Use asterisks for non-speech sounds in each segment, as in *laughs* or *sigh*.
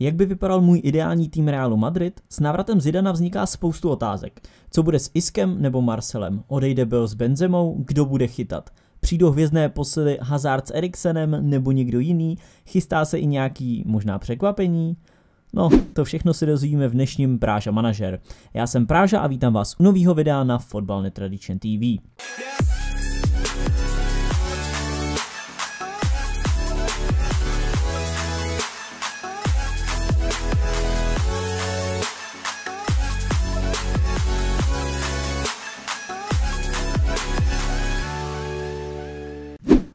Jak by vypadal můj ideální tým Realu Madrid? S návratem Zidana vzniká spoustu otázek. Co bude s Iskem nebo Marcelem? Odejde byl s Benzemou? Kdo bude chytat? Přijdou hvězdné posily Hazard s Eriksenem nebo někdo jiný? Chystá se i nějaký možná překvapení? No, to všechno si dozvíme v dnešním Práža manažer. Já jsem Práža a vítám vás u nového videa na Fotbal Netradition TV. Yeah.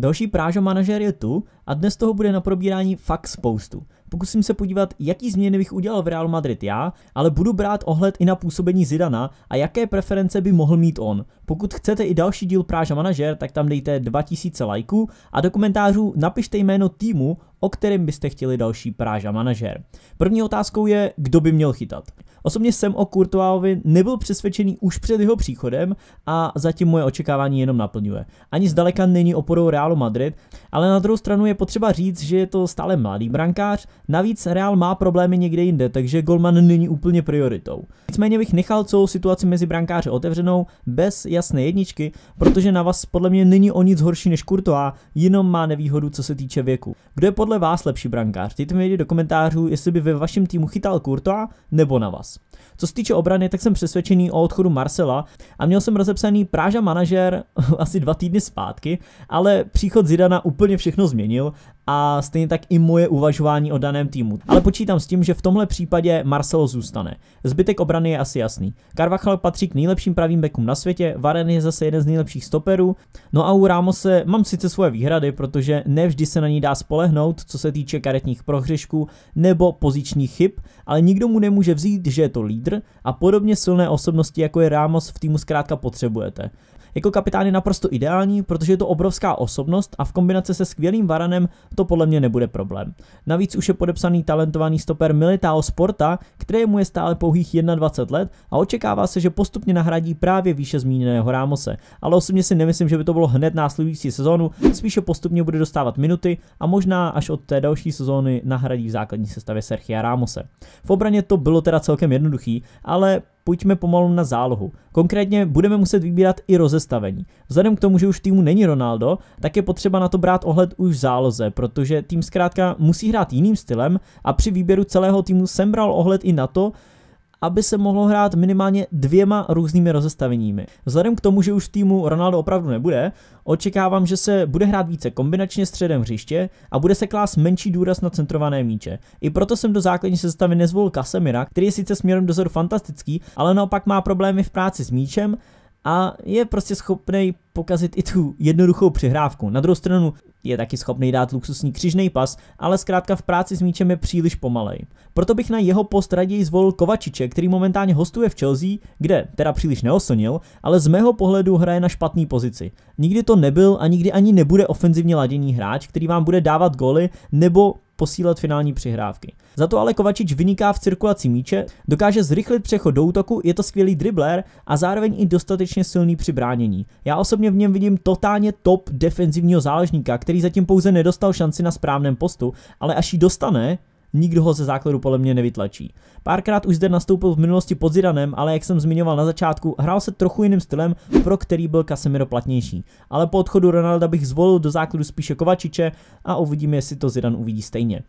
Další prážo manažer je tu a dnes toho bude na probírání fakt spoustu. Pokusím se podívat, jaký změny bych udělal v Real Madrid já, ale budu brát ohled i na působení Zidana a jaké preference by mohl mít on. Pokud chcete i další díl Práža manažer, tak tam dejte 2000 lajků a do komentářů napište jméno týmu, o kterém byste chtěli další Práža manažer. První otázkou je, kdo by měl chytat. Osobně jsem o Courtoisovi nebyl přesvědčený už před jeho příchodem a zatím moje očekávání jenom naplňuje. Ani zdaleka není oporou Realu Madrid, ale na druhou stranu je potřeba říct, že je to stále mladý brankář, Navíc Real má problémy někde jinde, takže Goldman není úplně prioritou. Nicméně bych nechal celou situaci mezi brankáři otevřenou, bez jasné jedničky, protože na vás podle mě není o nic horší než Kurtoa. jenom má nevýhodu co se týče věku. Kdo je podle vás lepší brankář? Dejte mi do komentářů, jestli by ve vašem týmu chytal Kurtoa nebo na vás. Co se týče obrany, tak jsem přesvědčený o odchodu Marcela a měl jsem rozepsaný Práža manažer *laughs* asi dva týdny zpátky, ale příchod Zidana úplně všechno změnil a stejně tak i moje uvažování o daném týmu. Ale počítám s tím, že v tomhle případě Marcelo zůstane. Zbytek obrany je asi jasný. Carvajal patří k nejlepším pravým bekům na světě, Varen je zase jeden z nejlepších stoperů, no a u Ramose mám sice svoje výhrady, protože nevždy se na ní dá spolehnout, co se týče karetních prohřešků nebo pozičních chyb, ale nikdo mu nemůže vzít, že je to lídr a podobně silné osobnosti, jako je Ramos v týmu zkrátka potřebujete. Jako kapitán je naprosto ideální, protože je to obrovská osobnost a v kombinaci se skvělým varanem to podle mě nebude problém. Navíc už je podepsaný talentovaný stoper Militao Sporta, který mu je stále pouhých 21 let a očekává se, že postupně nahradí právě výše zmíněného Rámose. Ale osobně si nemyslím, že by to bylo hned následující sezónu, spíše postupně bude dostávat minuty a možná až od té další sezóny nahradí v základní sestavě Sergio Rámose. V obraně to bylo teda celkem jednoduchý, ale pojďme pomalu na zálohu. Konkrétně budeme muset vybírat i rozestavení. Vzhledem k tomu, že už v týmu není Ronaldo, tak je potřeba na to brát ohled už v záloze, protože tým zkrátka musí hrát jiným stylem a při výběru celého týmu jsem bral ohled i na to, aby se mohlo hrát minimálně dvěma různými rozestaveními. Vzhledem k tomu, že už v týmu Ronaldo opravdu nebude, očekávám, že se bude hrát více kombinačně středem hřiště a bude se klást menší důraz na centrované míče. I proto jsem do základní sestavy nezvolil Kasemira, který je sice směrem dozor fantastický, ale naopak má problémy v práci s míčem a je prostě schopný pokazit i tu jednoduchou přihrávku. Na druhou stranu je taky schopný dát luxusní křižný pas, ale zkrátka v práci s míčem je příliš pomalej. Proto bych na jeho post raději zvolil Kovačiče, který momentálně hostuje v Chelsea, kde teda příliš neosonil, ale z mého pohledu hraje na špatný pozici. Nikdy to nebyl a nikdy ani nebude ofenzivně laděný hráč, který vám bude dávat goly nebo posílat finální přihrávky. Za to ale Kovačič vyniká v cirkulaci míče, dokáže zrychlit přechod do útoku, je to skvělý dribler a zároveň i dostatečně silný při bránění. Já osobně v něm vidím totálně top defenzivního záležníka, který zatím pouze nedostal šanci na správném postu, ale až ji dostane, nikdo ho ze základu podle mě nevytlačí. Párkrát už zde nastoupil v minulosti pod Zidanem, ale jak jsem zmiňoval na začátku, hrál se trochu jiným stylem, pro který byl Casemiro platnější. Ale po odchodu Ronalda bych zvolil do základu spíše Kovačiče a uvidíme, jestli to Zidan uvidí stejně.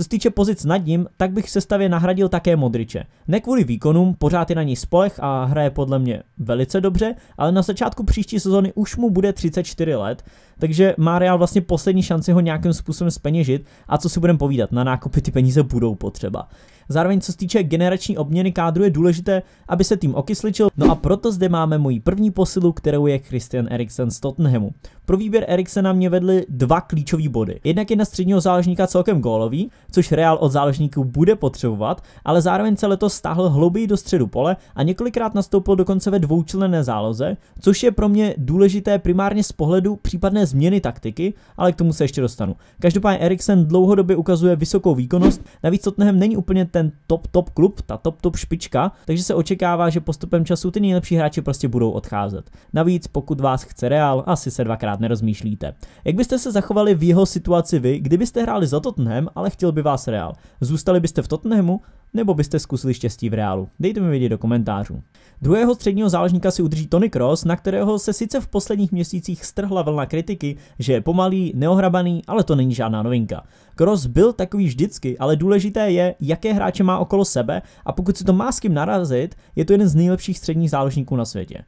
Co se týče pozic nad ním, tak bych v sestavě nahradil také Modriče. Ne kvůli výkonům, pořád je na ní spolech a hraje podle mě velice dobře, ale na začátku příští sezóny už mu bude 34 let, takže má Real vlastně poslední šanci ho nějakým způsobem speněžit a co si budeme povídat, na nákupy ty peníze budou potřeba. Zároveň co se týče generační obměny kádru je důležité, aby se tým okysličil, no a proto zde máme moji první posilu, kterou je Christian Eriksen z Tottenhamu. Pro výběr Eriksena mě vedly dva klíčové body. Jednak je na středního záložníka celkem gólový, což Real od záložníků bude potřebovat, ale zároveň se letos stáhl hlouběji do středu pole a několikrát nastoupil dokonce ve dvoučlenné záloze, což je pro mě důležité primárně z pohledu případné změny taktiky, ale k tomu se ještě dostanu. Každopádně Eriksen dlouhodobě ukazuje vysokou výkonnost, navíc Tottenham není úplně ten ten top top klub, ta top top špička, takže se očekává, že postupem času ty nejlepší hráči prostě budou odcházet. Navíc pokud vás chce Real, asi se dvakrát nerozmýšlíte. Jak byste se zachovali v jeho situaci vy, kdybyste hráli za Tottenham, ale chtěl by vás Real? Zůstali byste v Tottenhamu? nebo byste zkusili štěstí v reálu? Dejte mi vědět do komentářů. Druhého středního záležníka si udrží Tony Cross, na kterého se sice v posledních měsících strhla vlna kritiky, že je pomalý, neohrabaný, ale to není žádná novinka. Cross byl takový vždycky, ale důležité je, jaké hráče má okolo sebe a pokud si to má s kým narazit, je to jeden z nejlepších středních záložníků na světě.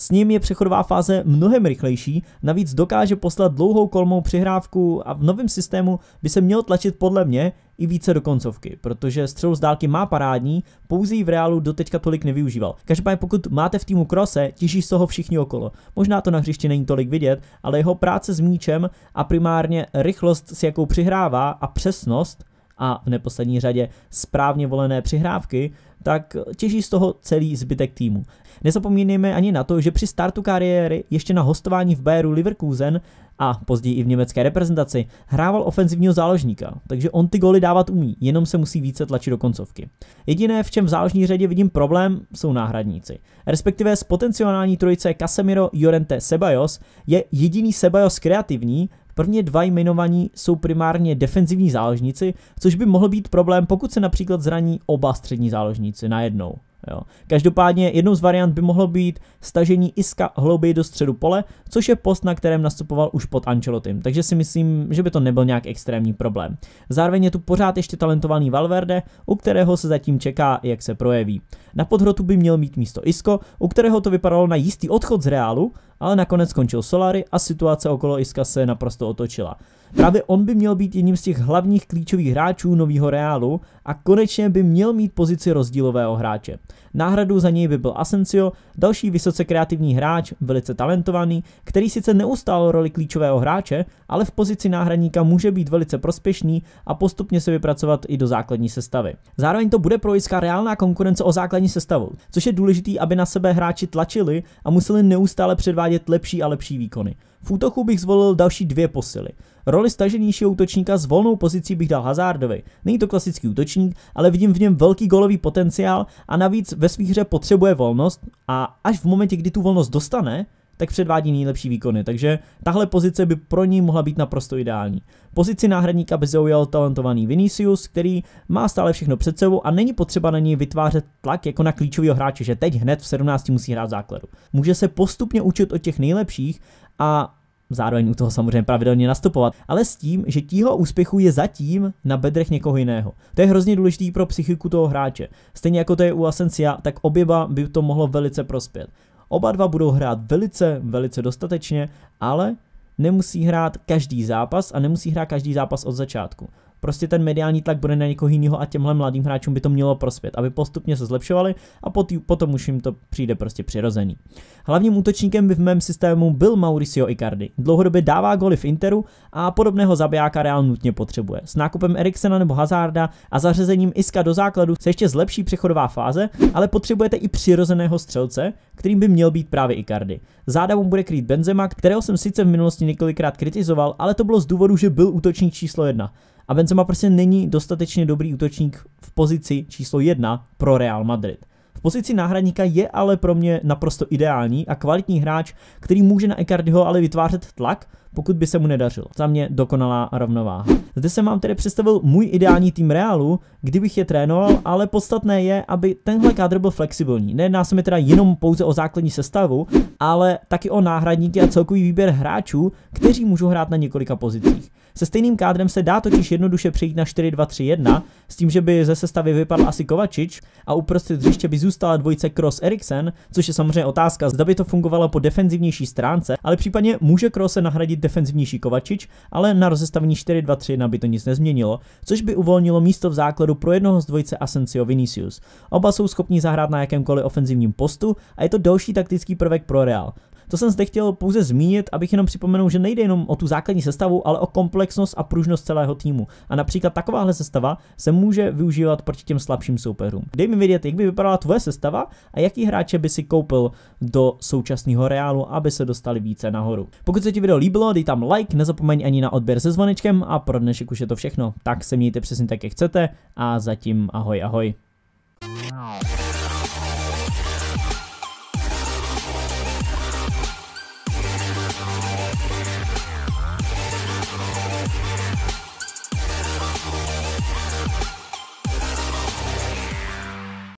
S ním je přechodová fáze mnohem rychlejší, navíc dokáže poslat dlouhou kolmou přihrávku a v novém systému by se měl tlačit podle mě i více do koncovky, protože střelu z dálky má parádní, pouze ji v reálu doteďka tolik nevyužíval. Každopádně pokud máte v týmu Krose, těží z toho všichni okolo. Možná to na hřišti není tolik vidět, ale jeho práce s míčem a primárně rychlost, s jakou přihrává a přesnost a v neposlední řadě správně volené přihrávky, tak těží z toho celý zbytek týmu. Nezapomínejme ani na to, že při startu kariéry ještě na hostování v Bayeru Leverkusen a později i v německé reprezentaci hrával ofenzivního záložníka, takže on ty goly dávat umí, jenom se musí více tlačit do koncovky. Jediné, v čem v záložní řadě vidím problém, jsou náhradníci. Respektive z potenciální trojice Casemiro Jorente Sebajos je jediný Sebajos kreativní První dva jmenovaní jsou primárně defenzivní záložníci, což by mohl být problém, pokud se například zraní oba střední záložníci najednou. Jo. Každopádně jednou z variant by mohlo být stažení Iska hlouběji do středu pole, což je post, na kterém nastupoval už pod Ancelotym, takže si myslím, že by to nebyl nějak extrémní problém. Zároveň je tu pořád ještě talentovaný Valverde, u kterého se zatím čeká, jak se projeví. Na podhrotu by měl mít místo Isko, u kterého to vypadalo na jistý odchod z Reálu, ale nakonec skončil Solary a situace okolo Iska se naprosto otočila. Právě on by měl být jedním z těch hlavních klíčových hráčů nového Reálu a konečně by měl mít pozici rozdílového hráče. Náhradu za něj by byl Asensio, další vysoce kreativní hráč, velice talentovaný, který sice neustál roli klíčového hráče, ale v pozici náhradníka může být velice prospěšný a postupně se vypracovat i do základní sestavy. Zároveň to bude pro Iska reálná konkurence o základní sestavu, což je důležité, aby na sebe hráči tlačili a museli neustále předvádět lepší a lepší výkony. V útoku bych zvolil další dvě posily. Roli staženějšího útočníka s volnou pozicí bych dal Hazardovi. Není to klasický útočník, ale vidím v něm velký golový potenciál a navíc ve svých hře potřebuje volnost a až v momentě, kdy tu volnost dostane, tak předvádí nejlepší výkony, takže tahle pozice by pro ní mohla být naprosto ideální. Pozici náhradníka by zaujal talentovaný Vinicius, který má stále všechno před sebou a není potřeba na něj vytvářet tlak jako na klíčového hráče, že teď hned v 17 musí hrát základu. Může se postupně učit od těch nejlepších a zároveň u toho samozřejmě pravidelně nastupovat, ale s tím, že tího úspěchu je zatím na bedrech někoho jiného. To je hrozně důležitý pro psychiku toho hráče. Stejně jako to je u Asensia, tak oběba by to mohlo velice prospět. Oba dva budou hrát velice, velice dostatečně, ale nemusí hrát každý zápas a nemusí hrát každý zápas od začátku. Prostě ten mediální tlak bude na někoho jiného a těmhle mladým hráčům by to mělo prospět, aby postupně se zlepšovali a potý, potom už jim to přijde prostě přirozený. Hlavním útočníkem by v mém systému byl Mauricio Icardi. Dlouhodobě dává goly v Interu a podobného zabijáka Real nutně potřebuje. S nákupem Eriksena nebo Hazarda a zařazením Iska do základu se ještě zlepší přechodová fáze, ale potřebujete i přirozeného střelce, kterým by měl být právě Icardi. Záda mu bude krýt Benzema, kterého jsem sice v minulosti několikrát kritizoval, ale to bylo z důvodu, že byl útočník číslo jedna a Benzema prostě není dostatečně dobrý útočník v pozici číslo 1 pro Real Madrid. V pozici náhradníka je ale pro mě naprosto ideální a kvalitní hráč, který může na Icardiho ale vytvářet tlak, pokud by se mu nedařilo. Za mě dokonalá rovnováha. Zde jsem vám tedy představil můj ideální tým Realu, kdybych je trénoval, ale podstatné je, aby tenhle kádr byl flexibilní. Nejedná se mi teda jenom pouze o základní sestavu, ale taky o náhradníky a celkový výběr hráčů, kteří můžou hrát na několika pozicích. Se stejným kádrem se dá totiž jednoduše přejít na 4-2-3-1, s tím, že by ze sestavy vypadl asi Kovačič a uprostřed hřiště by zůstala dvojice Cross Eriksen, což je samozřejmě otázka, zda by to fungovalo po defenzivnější stránce, ale případně může Cross se nahradit defenzivnější Kovačič, ale na rozestavení 4-2-3 by to nic nezměnilo, což by uvolnilo místo v základu pro jednoho z dvojice Asensio Vinicius. Oba jsou schopni zahrát na jakémkoliv ofenzivním postu a je to další taktický prvek pro Real. To jsem zde chtěl pouze zmínit, abych jenom připomenul, že nejde jenom o tu základní sestavu, ale o komplexnost a pružnost celého týmu. A například takováhle sestava se může využívat proti těm slabším soupeřům. Dej mi vědět, jak by vypadala tvoje sestava a jaký hráče by si koupil do současného reálu, aby se dostali více nahoru. Pokud se ti video líbilo, dej tam like, nezapomeň ani na odběr se zvonečkem a pro dnešek už je to všechno. Tak se mějte přesně tak, jak chcete a zatím ahoj ahoj.